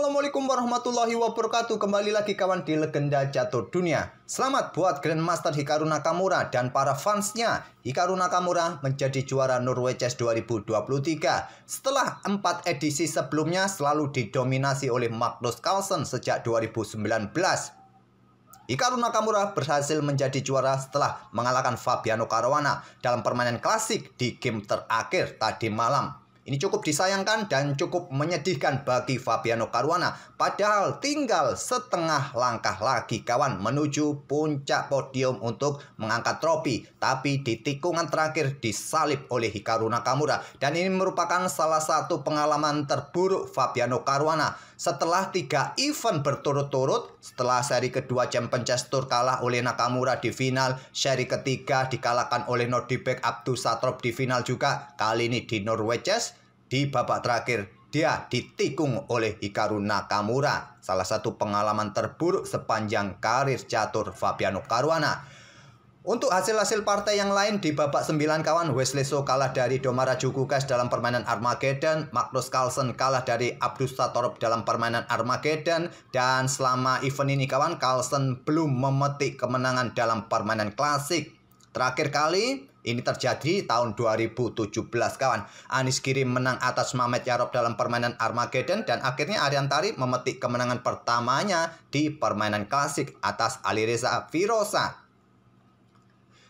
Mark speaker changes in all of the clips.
Speaker 1: Assalamualaikum warahmatullahi wabarakatuh Kembali lagi kawan di Legenda Jatuh Dunia Selamat buat Grandmaster Hikaru Nakamura dan para fansnya Hikaru Nakamura menjadi juara Norwegian 2023 Setelah 4 edisi sebelumnya selalu didominasi oleh Magnus Carlsen sejak 2019 Hikaru Nakamura berhasil menjadi juara setelah mengalahkan Fabiano Caruana dalam permainan klasik di game terakhir tadi malam. Ini cukup disayangkan dan cukup menyedihkan bagi Fabiano Caruana. Padahal tinggal setengah langkah lagi kawan menuju puncak podium untuk mengangkat trofi. Tapi di tikungan terakhir disalip oleh Hikaru Nakamura. Dan ini merupakan salah satu pengalaman terburuk Fabiano Caruana. Setelah tiga event berturut-turut, setelah seri kedua Champions Tour kalah oleh Nakamura di final, seri ketiga dikalahkan oleh Nordibek Abdu Satrop di final juga, kali ini di Norwegian di babak terakhir, dia ditikung oleh Hikaru Nakamura, salah satu pengalaman terburuk sepanjang karir catur Fabiano Caruana. Untuk hasil-hasil partai yang lain di babak 9 kawan, Wesley So kalah dari Domara Jukukas dalam permainan Armageddon, Magnus Carlsen kalah dari Abdus Satorop dalam permainan Armageddon, dan selama event ini kawan, Carlsen belum memetik kemenangan dalam permainan klasik. Terakhir kali, ini terjadi tahun 2017 kawan. Anis Kirim menang atas Mamet Yarob dalam permainan Armageddon dan akhirnya Ariantari memetik kemenangan pertamanya di permainan klasik atas Alireza Virosa.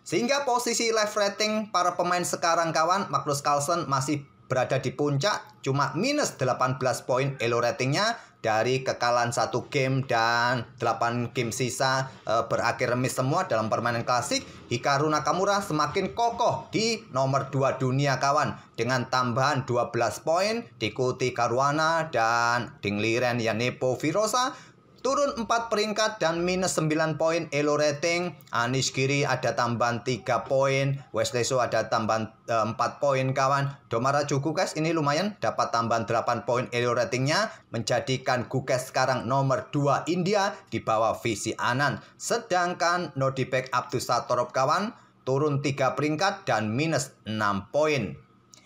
Speaker 1: Sehingga posisi live rating para pemain sekarang kawan, Magnus Carlsen masih berada di puncak cuma minus 18 poin elo ratingnya dari kekalahan satu game dan 8 game sisa e, berakhir remis semua dalam permainan klasik Hikaru Nakamura semakin kokoh di nomor 2 dunia kawan dengan tambahan 12 poin diikuti Karuana dan Dingliren Yanepo Virosa turun 4 peringkat dan minus 9 poin elo rating. Anis Giri ada tambahan 3 poin, Wesley So ada tambahan e, eh, 4 poin kawan. Domara Guges ini lumayan dapat tambahan 8 poin elo ratingnya menjadikan Guges sekarang nomor 2 India di bawah Visi Anan. Sedangkan Nodibek Abdus Satorov kawan turun 3 peringkat dan minus 6 poin.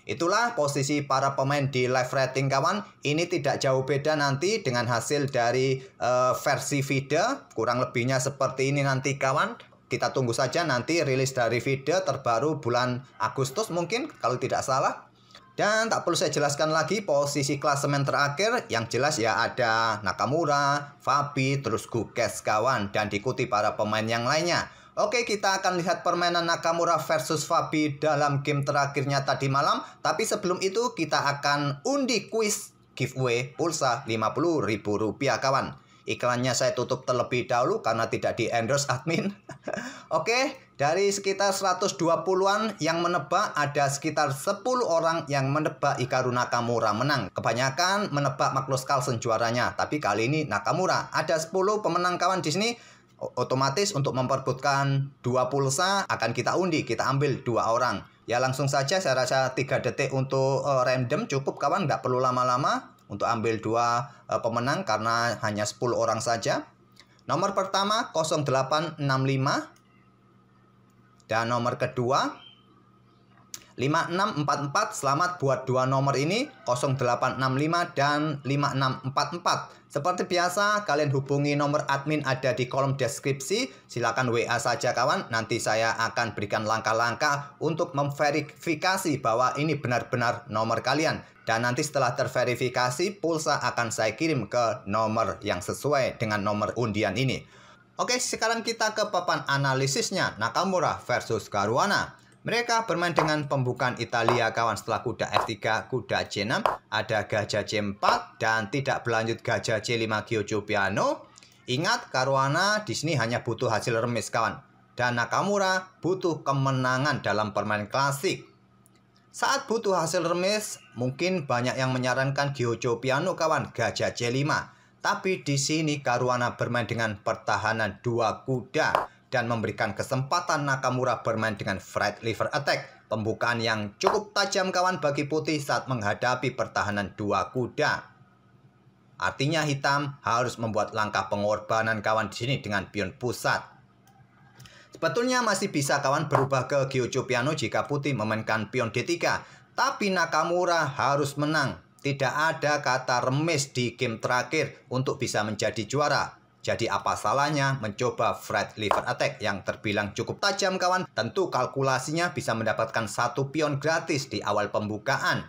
Speaker 1: Itulah posisi para pemain di live rating kawan. Ini tidak jauh beda nanti dengan hasil dari uh, versi video Kurang lebihnya seperti ini nanti kawan. Kita tunggu saja nanti rilis dari video terbaru bulan Agustus mungkin kalau tidak salah. Dan tak perlu saya jelaskan lagi posisi klasemen terakhir yang jelas ya ada Nakamura, Fabi, terus Gukes kawan dan diikuti para pemain yang lainnya. Oke, kita akan lihat permainan Nakamura versus Fabi dalam game terakhirnya tadi malam. Tapi sebelum itu, kita akan undi kuis giveaway pulsa Rp50.000 kawan. Iklannya saya tutup terlebih dahulu karena tidak di endorse admin. Oke, dari sekitar 120-an yang menebak ada sekitar 10 orang yang menebak Ikaru Nakamura menang. Kebanyakan menebak Magnus Carlsen juaranya, tapi kali ini Nakamura. Ada 10 pemenang kawan di sini otomatis untuk memperbutkan dua pulsa akan kita undi, kita ambil dua orang. Ya langsung saja saya rasa tiga detik untuk uh, random cukup kawan, nggak perlu lama-lama untuk ambil dua uh, pemenang karena hanya 10 orang saja. Nomor pertama 0865 dan nomor kedua 5644 selamat buat dua nomor ini 0865 dan 5644 seperti biasa kalian hubungi nomor admin ada di kolom deskripsi silahkan WA saja kawan nanti saya akan berikan langkah-langkah untuk memverifikasi bahwa ini benar-benar nomor kalian dan nanti setelah terverifikasi pulsa akan saya kirim ke nomor yang sesuai dengan nomor undian ini Oke sekarang kita ke papan analisisnya Nakamura versus Garuana mereka bermain dengan pembukaan Italia kawan setelah kuda F3, kuda C6, ada gajah C4, dan tidak berlanjut gajah C5 Kyojo piano. Ingat, Karwana di sini hanya butuh hasil remis kawan. Dan Nakamura butuh kemenangan dalam permainan klasik. Saat butuh hasil remis, mungkin banyak yang menyarankan Kyojo piano kawan, gajah C5. Tapi di sini Karwana bermain dengan pertahanan dua kuda dan memberikan kesempatan Nakamura bermain dengan Fred liver attack. Pembukaan yang cukup tajam kawan bagi putih saat menghadapi pertahanan dua kuda. Artinya hitam harus membuat langkah pengorbanan kawan di sini dengan pion pusat. Sebetulnya masih bisa kawan berubah ke Gyojo Piano jika putih memainkan pion D3. Tapi Nakamura harus menang. Tidak ada kata remis di game terakhir untuk bisa menjadi juara. Jadi apa salahnya mencoba fried liver attack yang terbilang cukup tajam kawan? Tentu kalkulasinya bisa mendapatkan satu pion gratis di awal pembukaan.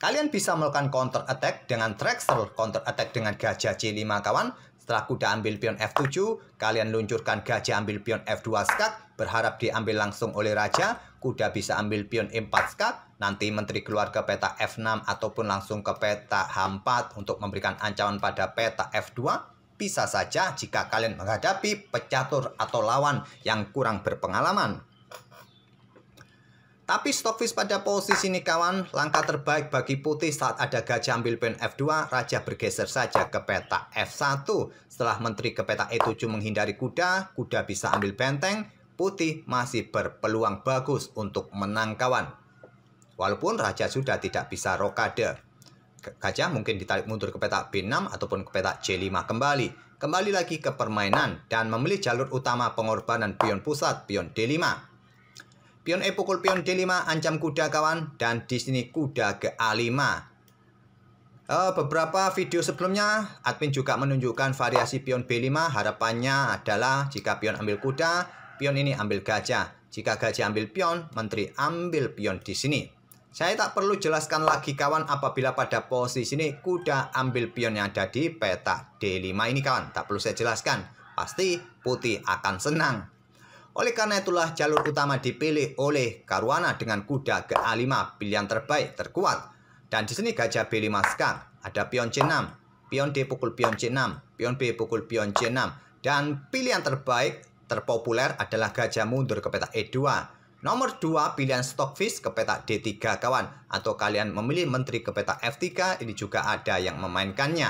Speaker 1: Kalian bisa melakukan counter attack dengan Traxel, counter attack dengan gajah C5 kawan. Setelah kuda ambil pion F7, kalian luncurkan gajah ambil pion F2 skak, berharap diambil langsung oleh raja. Kuda bisa ambil pion E4 skak, nanti menteri keluar ke peta F6 ataupun langsung ke peta H4 untuk memberikan ancaman pada peta F2 bisa saja jika kalian menghadapi pecatur atau lawan yang kurang berpengalaman. Tapi Stockfish pada posisi ini kawan, langkah terbaik bagi putih saat ada gajah ambil pen F2, raja bergeser saja ke peta F1. Setelah menteri ke peta E7 menghindari kuda, kuda bisa ambil benteng, putih masih berpeluang bagus untuk menang kawan. Walaupun raja sudah tidak bisa rokade gajah mungkin ditarik mundur ke petak B6 ataupun ke petak C5 kembali. Kembali lagi ke permainan dan memilih jalur utama pengorbanan pion pusat, pion D5. Pion E pukul pion D5, ancam kuda kawan, dan di sini kuda ke A5. Eh, beberapa video sebelumnya, admin juga menunjukkan variasi pion B5. Harapannya adalah jika pion ambil kuda, pion ini ambil gajah. Jika gajah ambil pion, menteri ambil pion di sini. Saya tak perlu jelaskan lagi kawan apabila pada posisi ini kuda ambil pion yang ada di peta D5 ini kawan. Tak perlu saya jelaskan. Pasti putih akan senang. Oleh karena itulah jalur utama dipilih oleh karwana dengan kuda ke A5 pilihan terbaik terkuat. Dan di sini gajah B5 sekarang. Ada pion C6, pion D pukul pion C6, pion B pukul pion C6. Dan pilihan terbaik terpopuler adalah gajah mundur ke peta E2 Nomor 2, pilihan Stockfish ke peta D3 kawan. Atau kalian memilih menteri ke peta F3, ini juga ada yang memainkannya.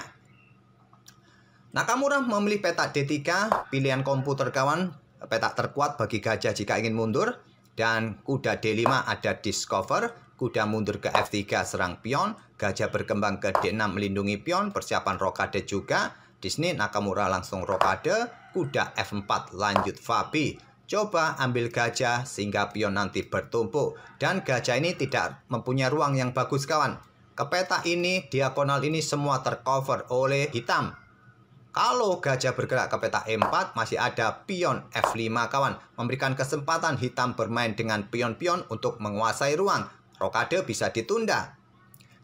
Speaker 1: Nakamura memilih peta D3, pilihan komputer kawan, peta terkuat bagi gajah jika ingin mundur. Dan kuda D5 ada discover, kuda mundur ke F3 serang pion, gajah berkembang ke D6 melindungi pion, persiapan rokade juga. Di Nakamura langsung rokade, kuda F4 lanjut Fabi. Coba ambil gajah sehingga pion nanti bertumpuk dan gajah ini tidak mempunyai ruang yang bagus kawan. Ke peta ini, diagonal ini semua tercover oleh hitam. Kalau gajah bergerak ke peta E4 masih ada pion F5 kawan. Memberikan kesempatan hitam bermain dengan pion-pion untuk menguasai ruang. Rokade bisa ditunda.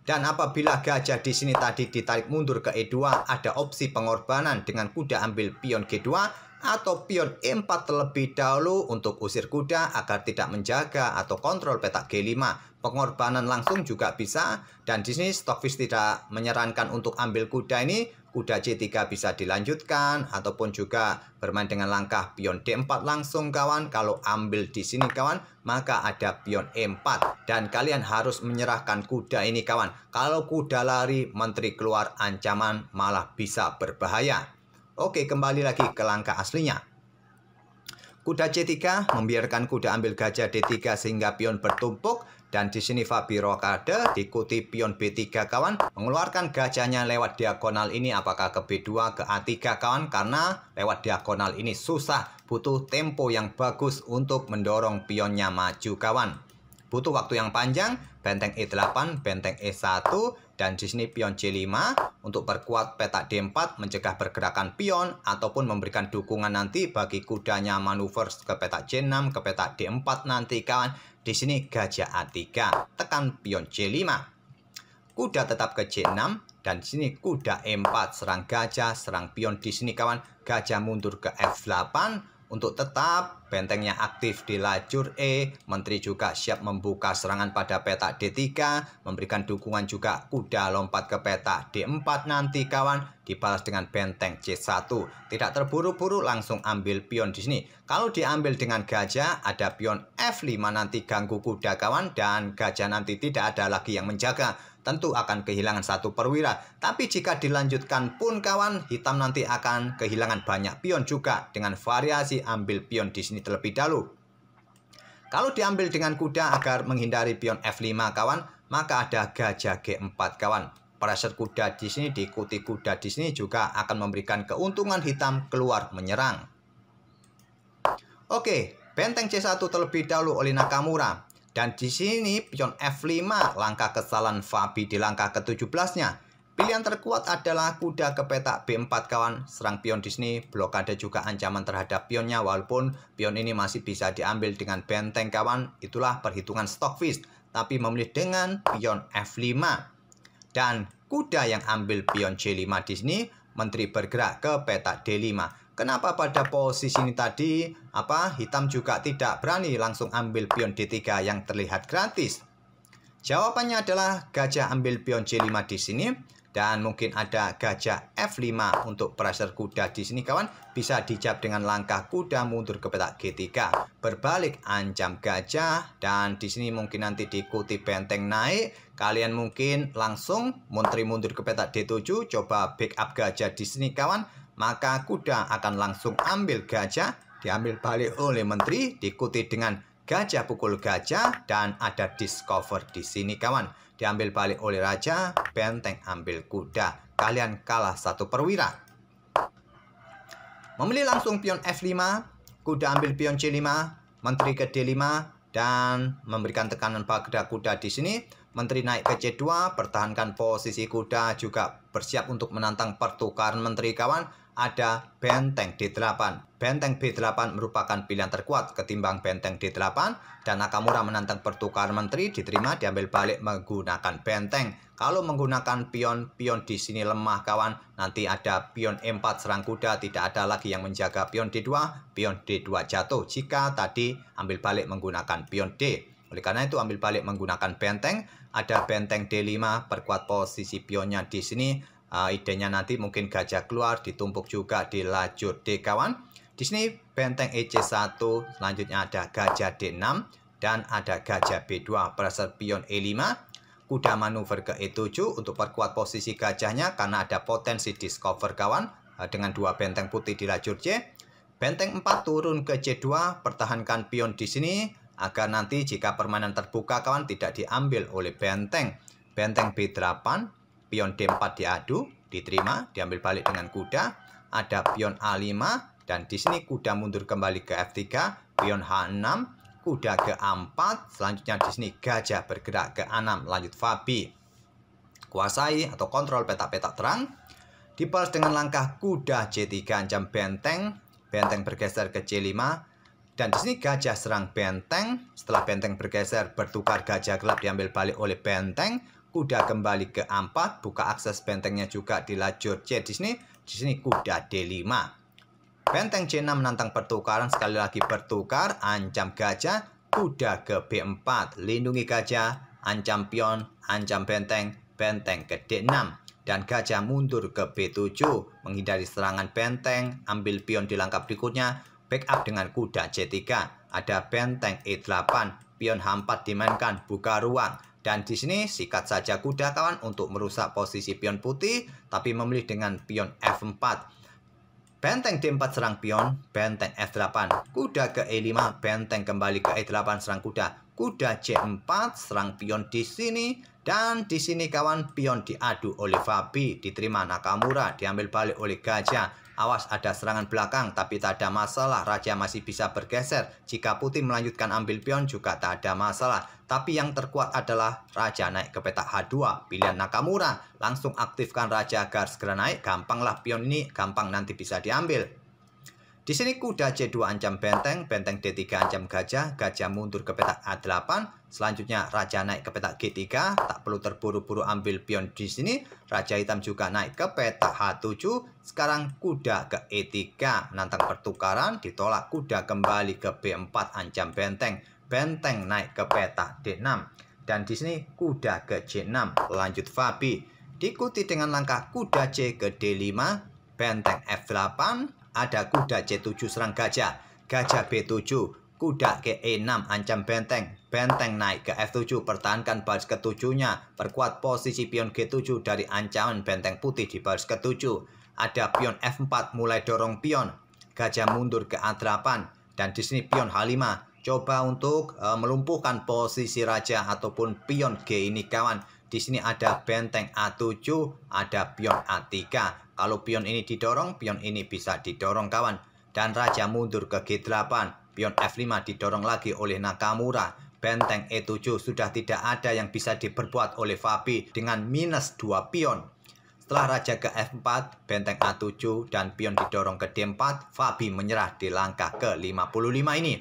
Speaker 1: Dan apabila gajah di sini tadi ditarik mundur ke E2, ada opsi pengorbanan dengan kuda ambil pion G2 atau pion E4 terlebih dahulu untuk usir kuda agar tidak menjaga atau kontrol petak G5. Pengorbanan langsung juga bisa dan di sini Stockfish tidak menyarankan untuk ambil kuda ini. Kuda C3 bisa dilanjutkan ataupun juga bermain dengan langkah pion D4 langsung kawan. Kalau ambil di sini kawan maka ada pion E4 dan kalian harus menyerahkan kuda ini kawan. Kalau kuda lari menteri keluar ancaman malah bisa berbahaya. Oke, kembali lagi ke langkah aslinya. Kuda C3 membiarkan kuda ambil gajah D3 sehingga pion bertumpuk dan di sini Fabi rokade diikuti pion B3 kawan mengeluarkan gajahnya lewat diagonal ini apakah ke B2 ke A3 kawan karena lewat diagonal ini susah butuh tempo yang bagus untuk mendorong pionnya maju kawan butuh waktu yang panjang benteng E8, benteng E1, dan di sini pion C5 untuk perkuat petak D4 mencegah pergerakan pion ataupun memberikan dukungan nanti bagi kudanya manuver ke petak C6, ke petak D4 nanti kawan. Di sini gajah A3, tekan pion C5. Kuda tetap ke C6, dan di sini kuda E4, serang gajah, serang pion di sini kawan. Gajah mundur ke F8, untuk tetap, bentengnya aktif di lajur E, Menteri juga siap membuka serangan pada peta D3, memberikan dukungan juga kuda lompat ke peta D4 nanti kawan, dibalas dengan benteng C1. Tidak terburu-buru langsung ambil pion di sini. Kalau diambil dengan gajah, ada pion F5 nanti ganggu kuda kawan, dan gajah nanti tidak ada lagi yang menjaga tentu akan kehilangan satu perwira. Tapi jika dilanjutkan pun kawan, hitam nanti akan kehilangan banyak pion juga dengan variasi ambil pion di sini terlebih dahulu. Kalau diambil dengan kuda agar menghindari pion F5 kawan, maka ada gajah G4 kawan. Pressure kuda di sini diikuti kuda di sini juga akan memberikan keuntungan hitam keluar menyerang. Oke, benteng C1 terlebih dahulu oleh Nakamura. Dan di sini pion F5 langkah kesalahan Fabi di langkah ke-17-nya. Pilihan terkuat adalah kuda ke petak B4 kawan. Serang pion di sini blokade juga ancaman terhadap pionnya walaupun pion ini masih bisa diambil dengan benteng kawan. Itulah perhitungan Stockfish tapi memilih dengan pion F5. Dan kuda yang ambil pion C5 di sini menteri bergerak ke petak D5. Kenapa pada posisi ini tadi apa hitam juga tidak berani langsung ambil pion D3 yang terlihat gratis? Jawabannya adalah gajah ambil pion C5 di sini dan mungkin ada gajah F5 untuk pressure kuda di sini kawan bisa dijawab dengan langkah kuda mundur ke petak G3 berbalik ancam gajah dan di sini mungkin nanti diikuti benteng naik kalian mungkin langsung montri mundur ke petak D7 coba backup gajah di sini kawan maka kuda akan langsung ambil gajah, diambil balik oleh menteri, diikuti dengan gajah pukul gajah, dan ada discover di sini kawan. Diambil balik oleh raja, benteng ambil kuda. Kalian kalah satu perwira. Memilih langsung pion F5, kuda ambil pion C5, menteri ke D5, dan memberikan tekanan pada kuda di sini. Menteri naik ke C2, pertahankan posisi kuda juga bersiap untuk menantang pertukaran menteri kawan ada benteng D8. Benteng B8 merupakan pilihan terkuat ketimbang benteng D8 dan Nakamura menantang pertukaran menteri diterima diambil balik menggunakan benteng. Kalau menggunakan pion, pion di sini lemah kawan. Nanti ada pion E4 serang kuda, tidak ada lagi yang menjaga pion D2. Pion D2 jatuh jika tadi ambil balik menggunakan pion D. Oleh karena itu ambil balik menggunakan benteng, ada benteng D5 perkuat posisi pionnya di sini uh, idenya nanti mungkin gajah keluar ditumpuk juga di lajur D kawan di sini benteng EC1 selanjutnya ada gajah D6 dan ada gajah B2 berasal pion E5 kuda manuver ke E7 untuk perkuat posisi gajahnya karena ada potensi discover kawan ah, dengan dua benteng putih di lajur C benteng 4 turun ke C2 pertahankan pion di sini agar nanti jika permainan terbuka kawan tidak diambil oleh benteng benteng B8 pion D4 diadu, diterima, diambil balik dengan kuda, ada pion A5, dan di sini kuda mundur kembali ke F3, pion H6, kuda ke A4, selanjutnya di sini gajah bergerak ke A6, lanjut Fabi. Kuasai atau kontrol petak-petak terang, dibalas dengan langkah kuda C3 ancam benteng, benteng bergeser ke C5, dan di sini gajah serang benteng. Setelah benteng bergeser, bertukar gajah gelap diambil balik oleh benteng kuda kembali ke A4, buka akses bentengnya juga di lajur C di sini, di sini kuda D5. Benteng C6 menantang pertukaran, sekali lagi bertukar, ancam gajah, kuda ke B4, lindungi gajah, ancam pion, ancam benteng, benteng ke D6 dan gajah mundur ke B7 menghindari serangan benteng, ambil pion di langkah berikutnya, backup dengan kuda C3. Ada benteng E8, pion H4 dimainkan, buka ruang. Dan di sini sikat saja kuda kawan untuk merusak posisi pion putih tapi memilih dengan pion F4. Benteng D4 serang pion, benteng F8, kuda ke E5, benteng kembali ke E8 serang kuda, kuda C4 serang pion di sini dan di sini kawan pion diadu oleh Fabi diterima Nakamura diambil balik oleh Gajah Awas ada serangan belakang tapi tak ada masalah Raja masih bisa bergeser Jika Putih melanjutkan ambil pion juga tak ada masalah Tapi yang terkuat adalah Raja naik ke petak H2 Pilihan Nakamura Langsung aktifkan Raja agar segera naik Gampanglah pion ini gampang nanti bisa diambil di sini kuda C2 ancam benteng, benteng D3 ancam gajah, gajah mundur ke petak A8, selanjutnya raja naik ke petak G3, tak perlu terburu-buru ambil pion di sini, raja hitam juga naik ke petak H7, sekarang kuda ke E3, menantang pertukaran, ditolak kuda kembali ke B4 ancam benteng, benteng naik ke petak D6, dan di sini kuda ke C6, lanjut Fabi, diikuti dengan langkah kuda C ke D5, benteng F8, ada kuda C7 serang gajah, gajah B7, kuda ke E6 ancam benteng, benteng naik ke F7 pertahankan baris ketujuhnya, perkuat posisi pion G7 dari ancaman benteng putih di baris ketujuh. Ada pion F4 mulai dorong pion, gajah mundur ke A8 dan di sini pion H5 coba untuk e, melumpuhkan posisi raja ataupun pion G ini kawan. Di sini ada benteng A7, ada pion A3. Kalau pion ini didorong, pion ini bisa didorong kawan. Dan Raja mundur ke G8. Pion F5 didorong lagi oleh Nakamura. Benteng E7 sudah tidak ada yang bisa diperbuat oleh Fabi dengan minus 2 pion. Setelah Raja ke F4, benteng A7 dan pion didorong ke D4, Fabi menyerah di langkah ke-55 ini.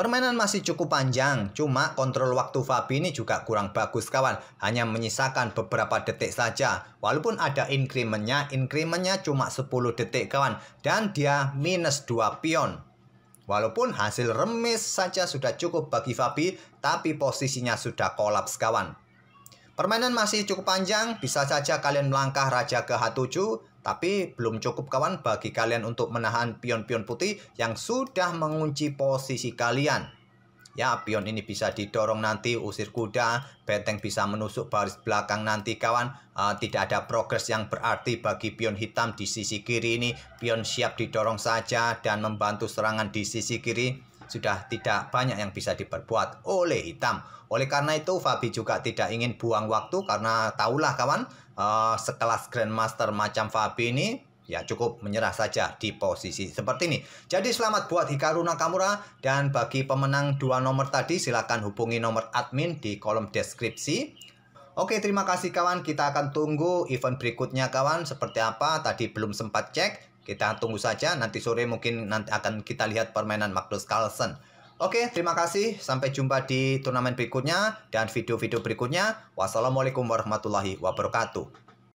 Speaker 1: Permainan masih cukup panjang, cuma kontrol waktu Fabi ini juga kurang bagus kawan. Hanya menyisakan beberapa detik saja. Walaupun ada incrementnya, incrementnya cuma 10 detik kawan. Dan dia minus 2 pion. Walaupun hasil remis saja sudah cukup bagi Fabi, tapi posisinya sudah kolaps kawan. Permainan masih cukup panjang, bisa saja kalian melangkah raja ke H7, tapi belum cukup kawan bagi kalian untuk menahan pion-pion putih yang sudah mengunci posisi kalian. Ya, pion ini bisa didorong nanti, usir kuda, benteng bisa menusuk baris belakang nanti kawan. Uh, tidak ada progres yang berarti bagi pion hitam di sisi kiri ini. Pion siap didorong saja dan membantu serangan di sisi kiri sudah tidak banyak yang bisa diperbuat oleh hitam. Oleh karena itu, Fabi juga tidak ingin buang waktu karena tahulah kawan, uh, sekelas Grandmaster macam Fabi ini ya cukup menyerah saja di posisi seperti ini. Jadi selamat buat Hikaru Nakamura dan bagi pemenang dua nomor tadi silakan hubungi nomor admin di kolom deskripsi. Oke terima kasih kawan kita akan tunggu event berikutnya kawan seperti apa tadi belum sempat cek kita tunggu saja nanti sore mungkin nanti akan kita lihat permainan Magnus Carlsen. Oke, terima kasih. Sampai jumpa di turnamen berikutnya dan video-video berikutnya. Wassalamualaikum warahmatullahi wabarakatuh.